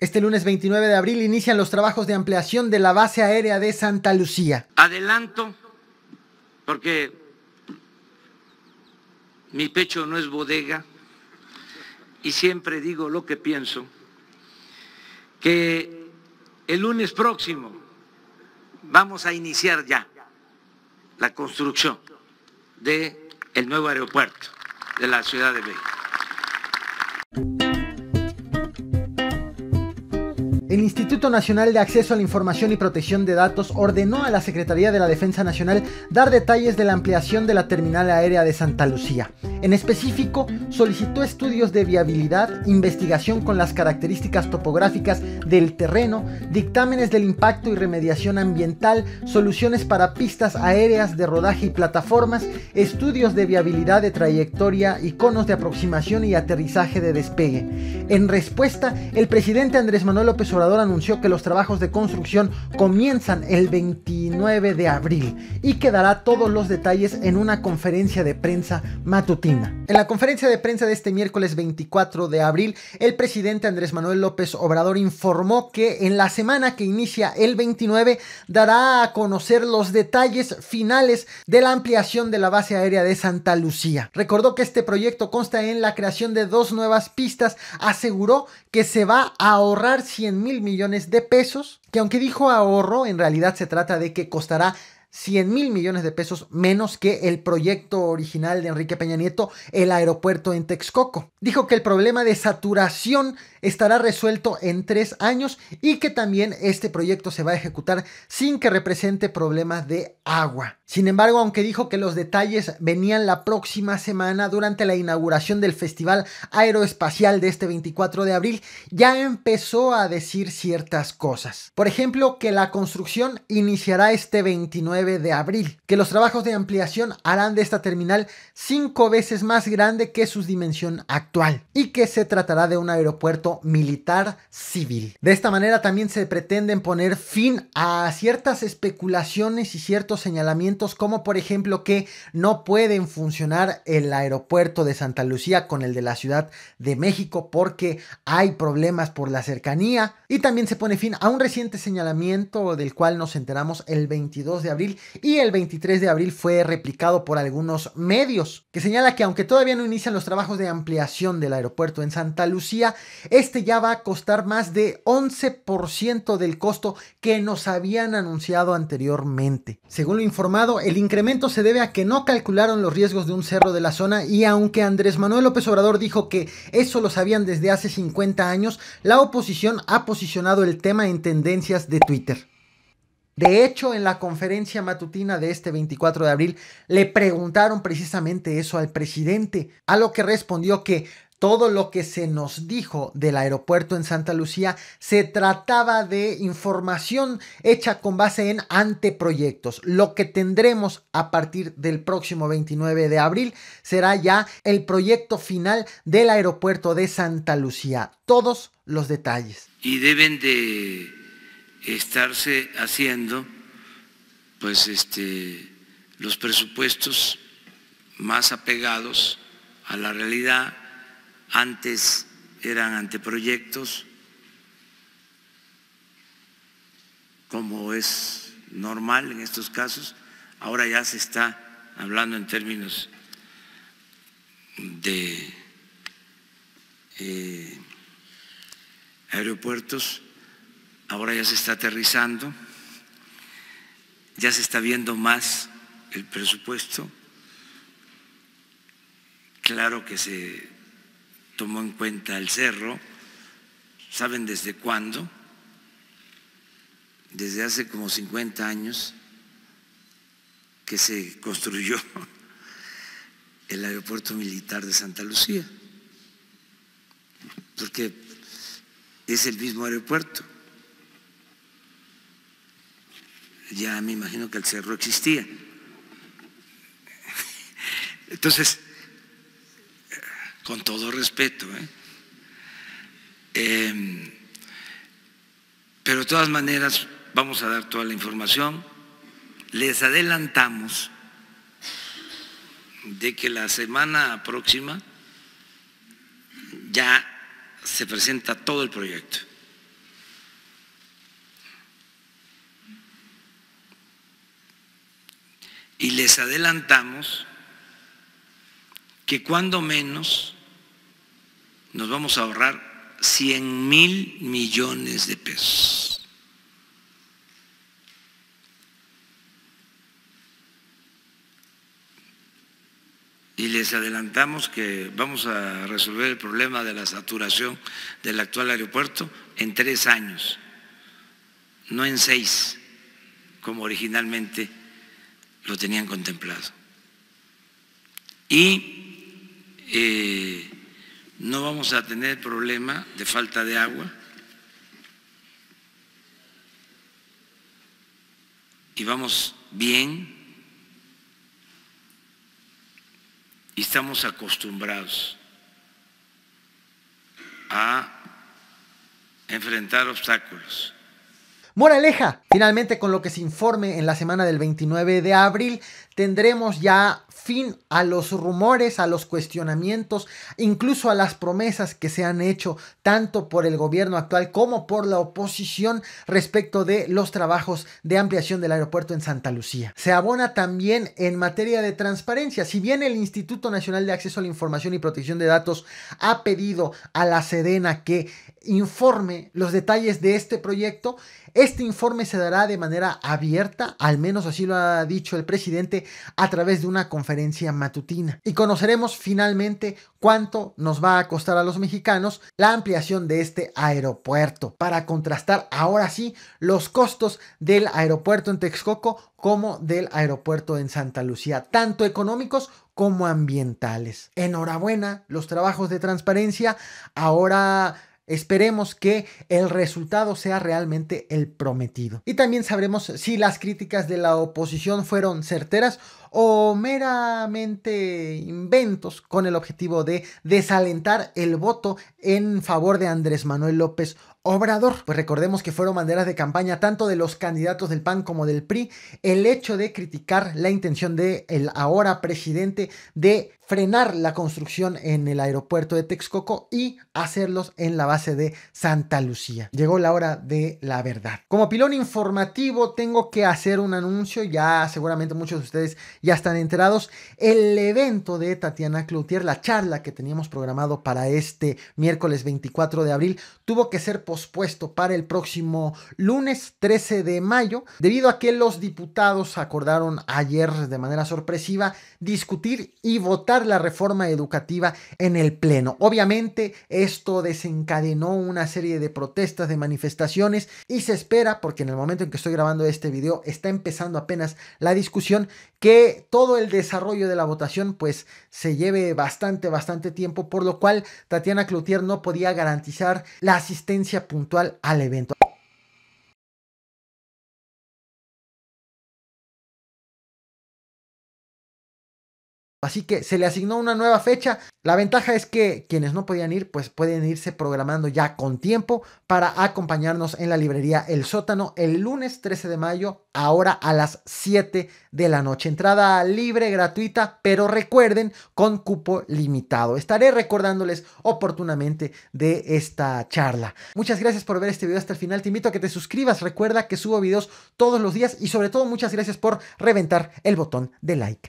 Este lunes 29 de abril inician los trabajos de ampliación de la base aérea de Santa Lucía. Adelanto, porque mi pecho no es bodega y siempre digo lo que pienso, que el lunes próximo vamos a iniciar ya la construcción del el nuevo aeropuerto de la Ciudad de México. really Instituto Nacional de Acceso a la Información y Protección de Datos ordenó a la Secretaría de la Defensa Nacional dar detalles de la ampliación de la terminal aérea de Santa Lucía. En específico, solicitó estudios de viabilidad, investigación con las características topográficas del terreno, dictámenes del impacto y remediación ambiental, soluciones para pistas aéreas de rodaje y plataformas, estudios de viabilidad de trayectoria y conos de aproximación y aterrizaje de despegue. En respuesta, el presidente Andrés Manuel López Obrador anunció que los trabajos de construcción comienzan el 29 de abril y quedará todos los detalles en una conferencia de prensa matutina. En la conferencia de prensa de este miércoles 24 de abril, el presidente Andrés Manuel López Obrador informó que en la semana que inicia el 29 dará a conocer los detalles finales de la ampliación de la base aérea de Santa Lucía. Recordó que este proyecto consta en la creación de dos nuevas pistas, aseguró que se va a ahorrar 100 mil millones de pesos, que aunque dijo ahorro, en realidad se trata de que costará 100 mil millones de pesos menos que el proyecto original de Enrique Peña Nieto, el aeropuerto en Texcoco. Dijo que el problema de saturación estará resuelto en tres años y que también este proyecto se va a ejecutar sin que represente problemas de agua. Sin embargo, aunque dijo que los detalles venían la próxima semana durante la inauguración del Festival Aeroespacial de este 24 de abril, ya empezó a decir ciertas cosas. Por ejemplo, que la construcción iniciará este 29 de abril, que los trabajos de ampliación harán de esta terminal cinco veces más grande que su dimensión actual y que se tratará de un aeropuerto militar civil. De esta manera también se pretenden poner fin a ciertas especulaciones y ciertos señalamientos como por ejemplo que no pueden funcionar el aeropuerto de Santa Lucía con el de la Ciudad de México porque hay problemas por la cercanía y también se pone fin a un reciente señalamiento del cual nos enteramos el 22 de abril y el 23 de abril fue replicado por algunos medios que señala que aunque todavía no inician los trabajos de ampliación del aeropuerto en Santa Lucía, este ya va a costar más de 11% del costo que nos habían anunciado anteriormente. Según lo informado, el incremento se debe a que no calcularon los riesgos de un cerro de la zona y aunque Andrés Manuel López Obrador dijo que eso lo sabían desde hace 50 años, la oposición ha posicionado el tema en tendencias de Twitter. De hecho, en la conferencia matutina de este 24 de abril le preguntaron precisamente eso al presidente, a lo que respondió que todo lo que se nos dijo del aeropuerto en Santa Lucía se trataba de información hecha con base en anteproyectos. Lo que tendremos a partir del próximo 29 de abril será ya el proyecto final del aeropuerto de Santa Lucía. Todos los detalles. Y deben de estarse haciendo pues este los presupuestos más apegados a la realidad antes eran anteproyectos como es normal en estos casos ahora ya se está hablando en términos de eh, aeropuertos ahora ya se está aterrizando, ya se está viendo más el presupuesto. Claro que se tomó en cuenta el cerro, ¿saben desde cuándo? Desde hace como 50 años que se construyó el aeropuerto militar de Santa Lucía, porque es el mismo aeropuerto. ya me imagino que el cerro existía. Entonces, con todo respeto, ¿eh? em, pero de todas maneras vamos a dar toda la información. Les adelantamos de que la semana próxima ya se presenta todo el proyecto. y les adelantamos que cuando menos nos vamos a ahorrar 100 mil millones de pesos. Y les adelantamos que vamos a resolver el problema de la saturación del actual aeropuerto en tres años, no en seis, como originalmente lo tenían contemplado. Y eh, no vamos a tener problema de falta de agua. Y vamos bien. Y estamos acostumbrados a enfrentar obstáculos. Moraleja, finalmente con lo que se informe en la semana del 29 de abril, tendremos ya fin a los rumores, a los cuestionamientos, incluso a las promesas que se han hecho tanto por el gobierno actual como por la oposición respecto de los trabajos de ampliación del aeropuerto en Santa Lucía. Se abona también en materia de transparencia. Si bien el Instituto Nacional de Acceso a la Información y Protección de Datos ha pedido a la Sedena que informe los detalles de este proyecto, es este informe se dará de manera abierta, al menos así lo ha dicho el presidente, a través de una conferencia matutina. Y conoceremos finalmente cuánto nos va a costar a los mexicanos la ampliación de este aeropuerto, para contrastar ahora sí los costos del aeropuerto en Texcoco como del aeropuerto en Santa Lucía, tanto económicos como ambientales. Enhorabuena, los trabajos de transparencia ahora Esperemos que el resultado sea realmente el prometido. Y también sabremos si las críticas de la oposición fueron certeras o meramente inventos con el objetivo de desalentar el voto en favor de Andrés Manuel López Obrador. Pues recordemos que fueron banderas de campaña tanto de los candidatos del PAN como del PRI el hecho de criticar la intención del el ahora presidente de frenar la construcción en el aeropuerto de Texcoco y hacerlos en la base de Santa Lucía. Llegó la hora de la verdad. Como pilón informativo tengo que hacer un anuncio, ya seguramente muchos de ustedes ya están enterados, el evento de Tatiana Cloutier, la charla que teníamos programado para este miércoles 24 de abril, tuvo que ser posible puesto para el próximo lunes 13 de mayo, debido a que los diputados acordaron ayer de manera sorpresiva discutir y votar la reforma educativa en el Pleno. Obviamente esto desencadenó una serie de protestas, de manifestaciones y se espera, porque en el momento en que estoy grabando este video está empezando apenas la discusión, que todo el desarrollo de la votación pues se lleve bastante, bastante tiempo, por lo cual Tatiana Cloutier no podía garantizar la asistencia puntual al evento. Así que se le asignó una nueva fecha. La ventaja es que quienes no podían ir, pues pueden irse programando ya con tiempo para acompañarnos en la librería El Sótano el lunes 13 de mayo, ahora a las 7 de la noche. Entrada libre, gratuita, pero recuerden, con cupo limitado. Estaré recordándoles oportunamente de esta charla. Muchas gracias por ver este video hasta el final. Te invito a que te suscribas. Recuerda que subo videos todos los días y sobre todo muchas gracias por reventar el botón de like.